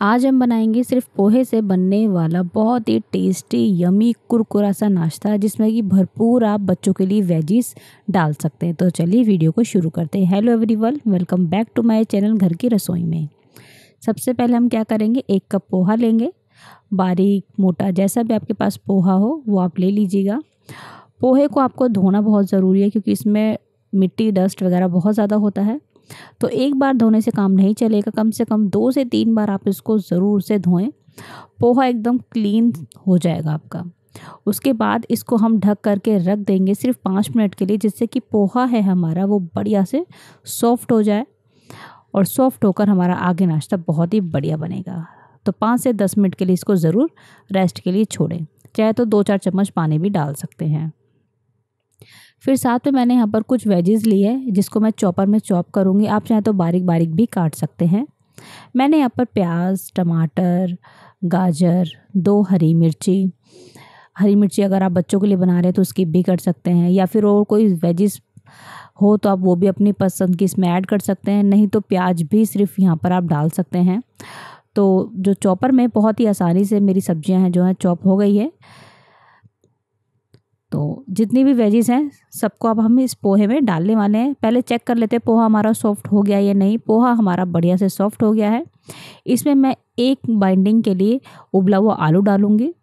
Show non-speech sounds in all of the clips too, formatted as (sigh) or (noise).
आज हम बनाएंगे सिर्फ पोहे से बनने वाला बहुत ही टेस्टी यमी कुरकुरा सा नाश्ता जिसमें कि भरपूर आप बच्चों के लिए वेजीज डाल सकते हैं तो चलिए वीडियो को शुरू करते हैं hello everyone welcome back to my channel घर की रसोई में सबसे पहले हम क्या करेंगे एक कप पोहा लेंगे बारीक मोटा जैसा भी आपके पास पोहा हो वो आप ले लीजिएगा पोहे को आपको धोना बहुत ज़रूरी है क्योंकि इसमें मिट्टी डस्ट वगैरह बहुत ज़्यादा होता है तो एक बार धोने से काम नहीं चलेगा कम से कम दो से तीन बार आप इसको ज़रूर से धोएं पोहा एकदम क्लीन हो जाएगा आपका उसके बाद इसको हम ढक करके रख देंगे सिर्फ पाँच मिनट के लिए जिससे कि पोहा है हमारा वो बढ़िया से सॉफ्ट हो जाए और सॉफ्ट होकर हमारा आगे नाश्ता बहुत ही बढ़िया बनेगा तो पाँच से दस मिनट के लिए इसको ज़रूर रेस्ट के लिए छोड़ें चाहे तो दो चार चम्मच पानी भी डाल सकते हैं फिर साथ में मैंने यहाँ पर कुछ वेजेस ली है जिसको मैं चॉपर में चॉप करूँगी आप चाहें तो बारीक बारीक भी काट सकते हैं मैंने यहाँ पर प्याज टमाटर गाजर दो हरी मिर्ची हरी मिर्ची अगर आप बच्चों के लिए बना रहे हैं तो स्किप भी कर सकते हैं या फिर और कोई वेजिस हो तो आप वो भी अपनी पसंद की इसमें ऐड कर सकते हैं नहीं तो प्याज भी सिर्फ यहाँ पर आप डाल सकते हैं तो जो चॉपर में बहुत ही आसानी से मेरी सब्जियां हैं जो हैं चॉप हो गई है तो जितनी भी वेजेस हैं सबको अब हम इस पोहे में डालने वाले हैं पहले चेक कर लेते हैं पोहा हमारा सॉफ्ट हो गया या नहीं पोहा हमारा बढ़िया से सॉफ्ट हो गया है इसमें मैं एक बाइंडिंग के लिए उबला हुआ आलू डालूँगी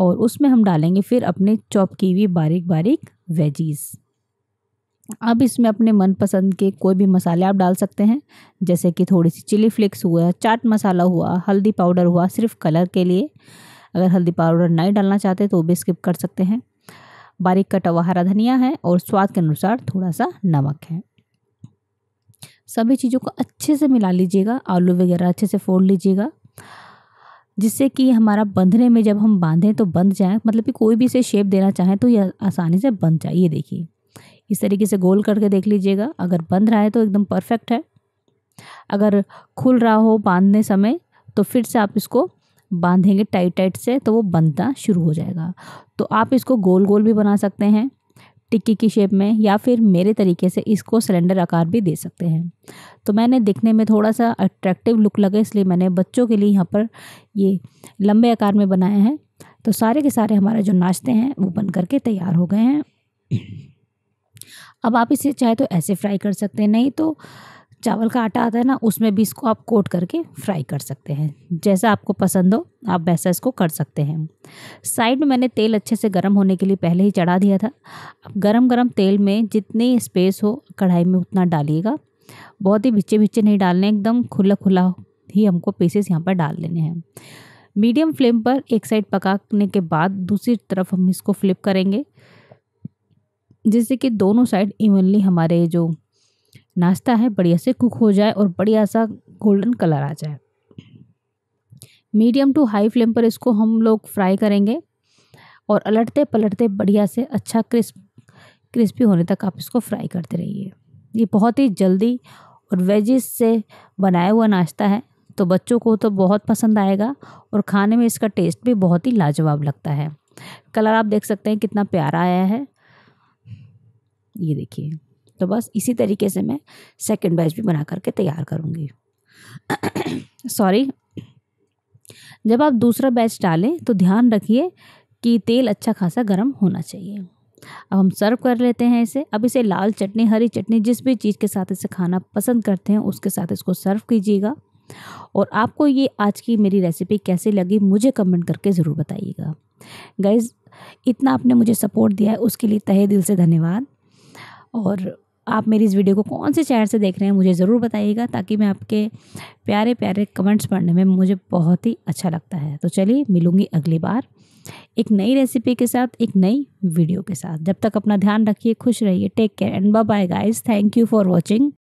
और उसमें हम डालेंगे फिर अपने चॉप की हुई बारीक बारीक वेजीज़ अब इसमें अपने मनपसंद के कोई भी मसाले आप डाल सकते हैं जैसे कि थोड़ी सी चिली फ्लेक्स हुआ चाट मसाला हुआ हल्दी पाउडर हुआ सिर्फ कलर के लिए अगर हल्दी पाउडर नहीं डालना चाहते तो वो भी स्किप कर सकते हैं बारीक कटा हुआ हरा धनिया है और स्वाद के अनुसार थोड़ा सा नमक है सभी चीज़ों को अच्छे से मिला लीजिएगा आलू वगैरह अच्छे से फोड़ लीजिएगा जिससे कि हमारा बंधने में जब हम बांधें तो बंध जाए मतलब कि कोई भी इसे शेप देना चाहें तो ये आसानी से बंध जाए ये देखिए इस तरीके से गोल करके देख लीजिएगा अगर बंध रहा है तो एकदम परफेक्ट है अगर खुल रहा हो बांधने समय तो फिर से आप इसको बांधेंगे टाइट टाइट से तो वो बनना शुरू हो जाएगा तो आप इसको गोल गोल भी बना सकते हैं टिक्की की शेप में या फिर मेरे तरीके से इसको सिलेंडर आकार भी दे सकते हैं तो मैंने दिखने में थोड़ा सा अट्रैक्टिव लुक लगे इसलिए मैंने बच्चों के लिए यहाँ पर ये लंबे आकार में बनाया है तो सारे के सारे हमारे जो नाश्ते हैं वो बन करके तैयार हो गए हैं अब आप इसे चाहे तो ऐसे फ्राई कर सकते हैं नहीं तो चावल का आटा आता है ना उसमें भी इसको आप कोट करके फ्राई कर सकते हैं जैसा आपको पसंद हो आप वैसा इसको कर सकते हैं साइड में मैंने तेल अच्छे से गर्म होने के लिए पहले ही चढ़ा दिया था अब गर्म गर्म तेल में जितनी स्पेस हो कढ़ाई में उतना डालिएगा बहुत ही भिच्चे भिच्चे नहीं डालने एकदम खुला खुला ही हमको पीसेस यहाँ पर डाल लेने हैं मीडियम फ्लेम पर एक साइड पकाने के बाद दूसरी तरफ हम इसको फ्लिप करेंगे जिससे कि दोनों साइड इवनली हमारे जो नाश्ता है बढ़िया से कुक हो जाए और बढ़िया सा गोल्डन कलर आ जाए मीडियम टू हाई फ्लेम पर इसको हम लोग फ्राई करेंगे और पलटते पलटते बढ़िया से अच्छा क्रिस्प क्रिस्पी होने तक आप इसको फ्राई करते रहिए ये बहुत ही जल्दी और वेजिस से बनाया हुआ नाश्ता है तो बच्चों को तो बहुत पसंद आएगा और खाने में इसका टेस्ट भी बहुत ही लाजवाब लगता है कलर आप देख सकते हैं कितना प्यारा आया है ये देखिए तो बस इसी तरीके से मैं सेकेंड बैच भी बना करके तैयार करूँगी सॉरी (clears throat) जब आप दूसरा बैच डालें तो ध्यान रखिए कि तेल अच्छा खासा गर्म होना चाहिए अब हम सर्व कर लेते हैं इसे अब इसे लाल चटनी हरी चटनी जिस भी चीज़ के साथ इसे खाना पसंद करते हैं उसके साथ इसको सर्व कीजिएगा और आपको ये आज की मेरी रेसिपी कैसी लगी मुझे कमेंट करके ज़रूर बताइएगा गाइज़ इतना आपने मुझे सपोर्ट दिया है उसके लिए तहे दिल से धन्यवाद और आप मेरी इस वीडियो को कौन से चैनल से देख रहे हैं मुझे ज़रूर बताइएगा ताकि मैं आपके प्यारे प्यारे कमेंट्स पढ़ने में मुझे बहुत ही अच्छा लगता है तो चलिए मिलूँगी अगली बार एक नई रेसिपी के साथ एक नई वीडियो के साथ जब तक अपना ध्यान रखिए खुश रहिए take care and bye guys thank you for watching